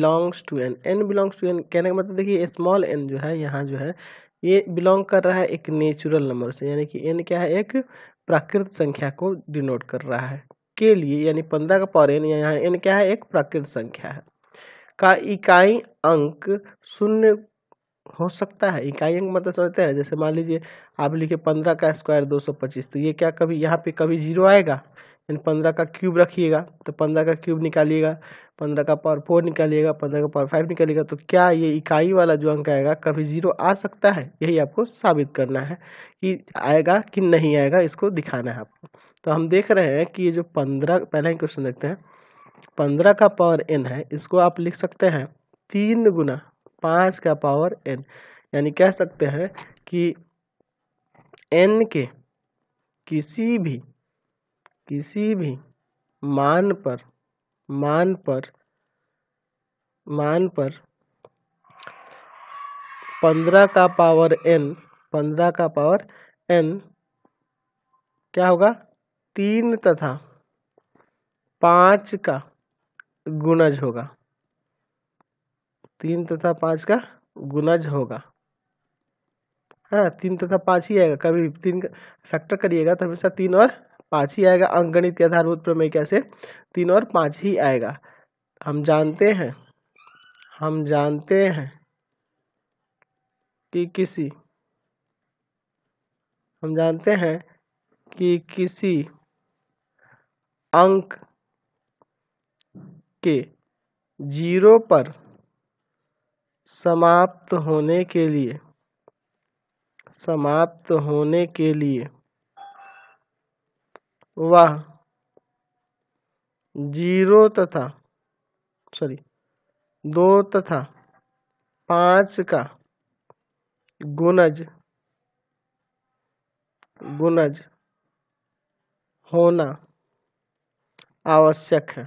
belongs to N N belongs to N कहने का मतलब देखिए स्मॉल एन जो है यहाँ जो है ये बिलोंग कर रहा है एक नेचुरल नंबर से यानी कि एन क्या है एक प्राकृत संख्या को डिनोट कर रहा है के लिए यानी पंद्रह का पावर एन यहाँ एन क्या है एक प्राकृत संख्या है का इकाई अंक शून्य हो सकता है इकाई अंक मतलब समझते हैं जैसे मान लीजिए आप लिखे पंद्रह का स्क्वायर दो सौ पच्चीस तो ये क्या कभी यहाँ पे कभी जीरो आएगा यानी पंद्रह का क्यूब रखिएगा तो पंद्रह का क्यूब निकालिएगा पंद्रह का पावर फोर निकालिएगा पंद्रह का पावर फाइव निकालिएगा तो क्या ये इकाई वाला जो अंक आएगा कभी जीरो आ सकता है यही आपको साबित करना है कि आएगा कि नहीं आएगा इसको दिखाना है आपको तो हम देख रहे हैं कि ये जो पंद्रह पहला ही क्वेश्चन देखते हैं पंद्रह का पावर एन है इसको आप लिख सकते हैं तीन गुना पाँच का पावर एन यानी कह सकते हैं कि एन के किसी भी किसी भी मान पर मान पर मान पर पंद्रह का पावर एन पंद्रह का पावर एन क्या होगा तीन तथा पांच का गुणज होगा तीन तथा पांच का गुणज होगा है ना तीन तथा पांच ही आएगा कभी तीन फैक्टर करिएगा तो हमेशा तीन और पाँच ही आएगा अंक गणित के आधारभूत प्रमेय कैसे तीन और पाँच ही आएगा हम जानते हैं हम जानते हैं कि किसी हम जानते हैं कि किसी अंक के जीरो पर समाप्त होने के लिए समाप्त होने के लिए वह जीरो तथा सॉरी दो तथा पांच का गुणज गुणज होना आवश्यक है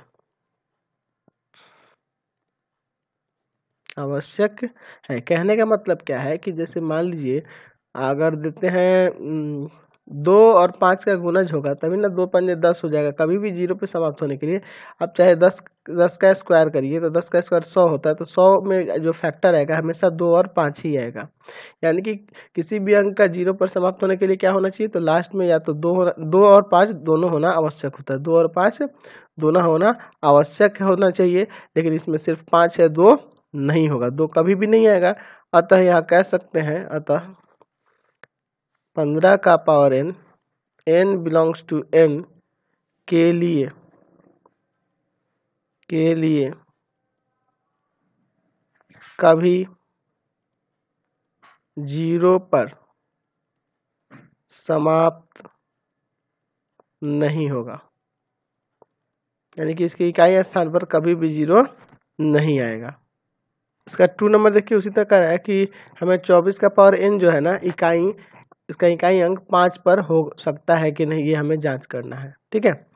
आवश्यक है कहने का मतलब क्या है कि जैसे मान लीजिए अगर देते हैं दो और पाँच का गुनज होगा तभी ना दो पंजे दस हो जाएगा कभी भी जीरो पे समाप्त होने के लिए आप चाहे दस दस का स्क्वायर करिए तो दस का स्क्वायर सौ होता है तो सौ में जो फैक्टर आएगा हमेशा दो और पाँच ही आएगा यानी कि किसी भी अंक का जीरो पर समाप्त होने के लिए क्या होना चाहिए तो लास्ट में या तो दो होना दो और पाँच दोनों होना आवश्यक होता है दो और पाँच दोनों होना आवश्यक होना चाहिए लेकिन इसमें सिर्फ पाँच है दो नहीं होगा दो कभी भी नहीं आएगा अतः यहाँ कह सकते हैं अतः पंद्रह का power N N belongs to N के लिए के लिए कभी जीरो पर समाप्त नहीं होगा यानी कि इसके इकाई स्थान पर कभी भी जीरो नहीं आएगा इसका टू नंबर देखिए उसी तरह का है कि हमें चौबीस का पावर एन जो है ना इकाई इसका इकाई अंक पाँच पर हो सकता है कि नहीं ये हमें जाँच करना है ठीक है